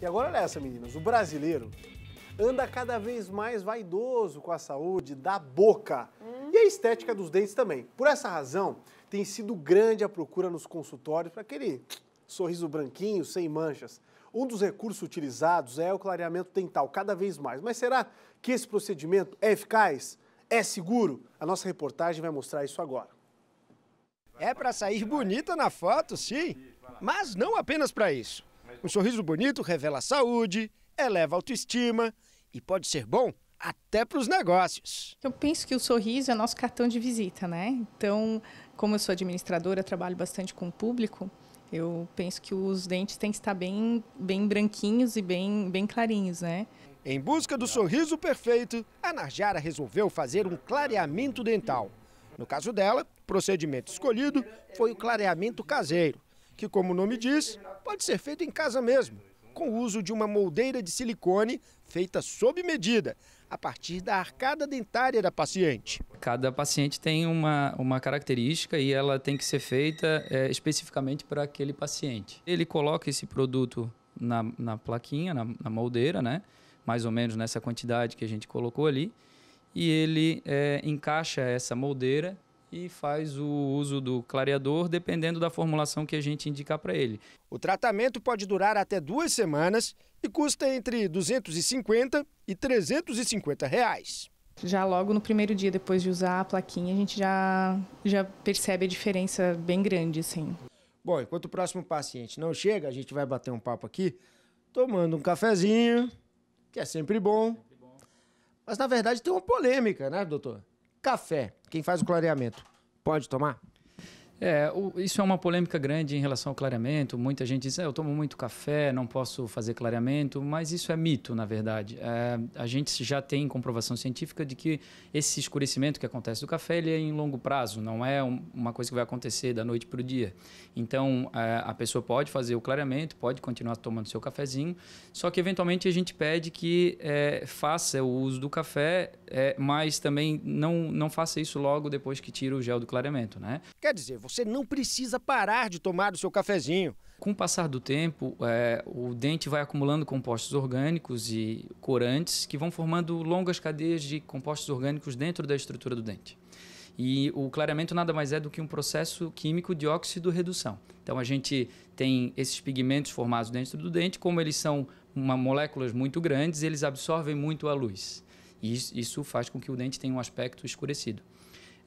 E agora olha essa, meninas. O brasileiro anda cada vez mais vaidoso com a saúde da boca hum. e a estética dos dentes também. Por essa razão, tem sido grande a procura nos consultórios para aquele sorriso branquinho, sem manchas. Um dos recursos utilizados é o clareamento dental, cada vez mais. Mas será que esse procedimento é eficaz? É seguro? A nossa reportagem vai mostrar isso agora. É para sair bonita na foto, sim, mas não apenas para isso. Um sorriso bonito revela saúde, eleva a autoestima e pode ser bom até para os negócios. Eu penso que o sorriso é nosso cartão de visita, né? Então, como eu sou administradora, trabalho bastante com o público, eu penso que os dentes têm que estar bem, bem branquinhos e bem, bem clarinhos, né? Em busca do sorriso perfeito, a Narjara resolveu fazer um clareamento dental. No caso dela, o procedimento escolhido foi o clareamento caseiro que, como o nome diz, pode ser feito em casa mesmo, com o uso de uma moldeira de silicone feita sob medida, a partir da arcada dentária da paciente. Cada paciente tem uma, uma característica e ela tem que ser feita é, especificamente para aquele paciente. Ele coloca esse produto na, na plaquinha, na, na moldeira, né? mais ou menos nessa quantidade que a gente colocou ali, e ele é, encaixa essa moldeira e faz o uso do clareador dependendo da formulação que a gente indicar para ele. O tratamento pode durar até duas semanas e custa entre 250 e 350 reais. Já logo no primeiro dia depois de usar a plaquinha, a gente já, já percebe a diferença bem grande, assim. Bom, enquanto o próximo paciente não chega, a gente vai bater um papo aqui, tomando um cafezinho, que é sempre bom. Mas na verdade tem uma polêmica, né, doutor? Café quem faz o clareamento pode tomar? É, o, isso é uma polêmica grande em relação ao clareamento. Muita gente diz, ah, eu tomo muito café, não posso fazer clareamento, mas isso é mito, na verdade. É, a gente já tem comprovação científica de que esse escurecimento que acontece do café ele é em longo prazo, não é um, uma coisa que vai acontecer da noite para o dia. Então, é, a pessoa pode fazer o clareamento, pode continuar tomando seu cafezinho, só que eventualmente a gente pede que é, faça o uso do café, é, mas também não, não faça isso logo depois que tira o gel do clareamento, né? Quer dizer, você não precisa parar de tomar o seu cafezinho. Com o passar do tempo, é, o dente vai acumulando compostos orgânicos e corantes que vão formando longas cadeias de compostos orgânicos dentro da estrutura do dente. E o clareamento nada mais é do que um processo químico de óxido-redução. Então a gente tem esses pigmentos formados dentro do dente, como eles são uma, moléculas muito grandes, eles absorvem muito a luz. E isso faz com que o dente tenha um aspecto escurecido.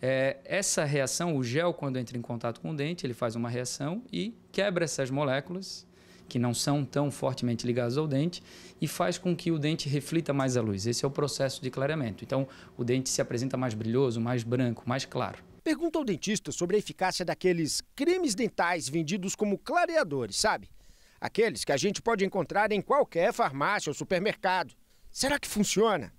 É, essa reação, o gel, quando entra em contato com o dente, ele faz uma reação e quebra essas moléculas, que não são tão fortemente ligadas ao dente, e faz com que o dente reflita mais a luz. Esse é o processo de clareamento. Então, o dente se apresenta mais brilhoso, mais branco, mais claro. Pergunta ao dentista sobre a eficácia daqueles cremes dentais vendidos como clareadores, sabe? Aqueles que a gente pode encontrar em qualquer farmácia ou supermercado. Será que funciona?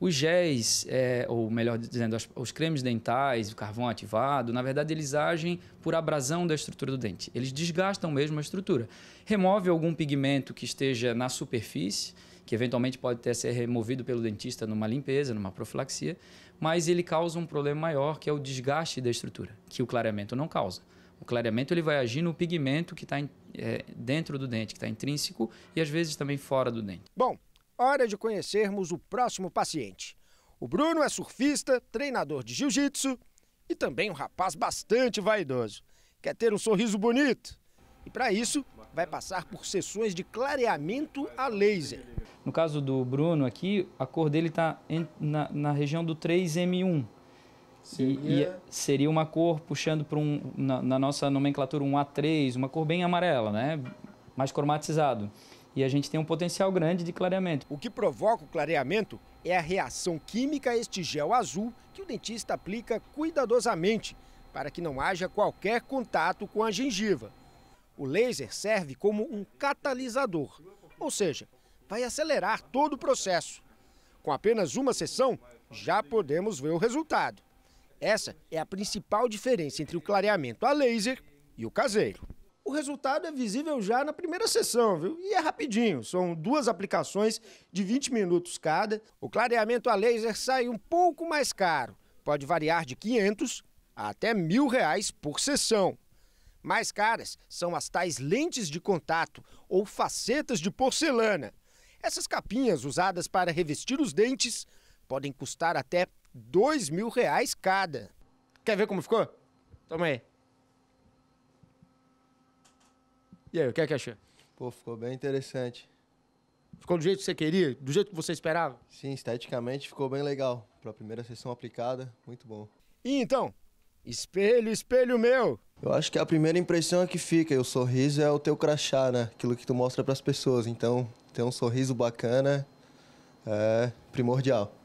Os géis, é, ou melhor dizendo, os cremes dentais, o carvão ativado, na verdade eles agem por abrasão da estrutura do dente. Eles desgastam mesmo a estrutura. Remove algum pigmento que esteja na superfície, que eventualmente pode até ser removido pelo dentista numa limpeza, numa profilaxia, mas ele causa um problema maior, que é o desgaste da estrutura, que o clareamento não causa. O clareamento ele vai agir no pigmento que está é, dentro do dente, que está intrínseco e às vezes também fora do dente. Bom, hora de conhecermos o próximo paciente. O Bruno é surfista, treinador de jiu-jitsu e também um rapaz bastante vaidoso. Quer ter um sorriso bonito? E para isso, vai passar por sessões de clareamento a laser. No caso do Bruno aqui, a cor dele está na, na, região do 3M1. Seria, e, e seria uma cor puxando para um, na, na nossa nomenclatura, um A3, uma cor bem amarela, né? mais cromatizado e a gente tem um potencial grande de clareamento. O que provoca o clareamento é a reação química a este gel azul que o dentista aplica cuidadosamente para que não haja qualquer contato com a gengiva. O laser serve como um catalisador, ou seja, vai acelerar todo o processo. Com apenas uma sessão, já podemos ver o resultado. Essa é a principal diferença entre o clareamento a laser e o caseiro o resultado é visível já na primeira sessão, viu? E é rapidinho, são duas aplicações de 20 minutos cada. O clareamento a laser sai um pouco mais caro, pode variar de 500 até mil reais por sessão. Mais caras são as tais lentes de contato ou facetas de porcelana. Essas capinhas usadas para revestir os dentes podem custar até dois mil reais cada. Quer ver como ficou? Toma aí. E aí, o que é que achou? Pô, ficou bem interessante. Ficou do jeito que você queria? Do jeito que você esperava? Sim, esteticamente ficou bem legal. Para a primeira sessão aplicada, muito bom. E então, espelho, espelho meu! Eu acho que a primeira impressão é que fica, e o sorriso é o teu crachá, né? Aquilo que tu mostra para as pessoas. Então, ter um sorriso bacana é primordial.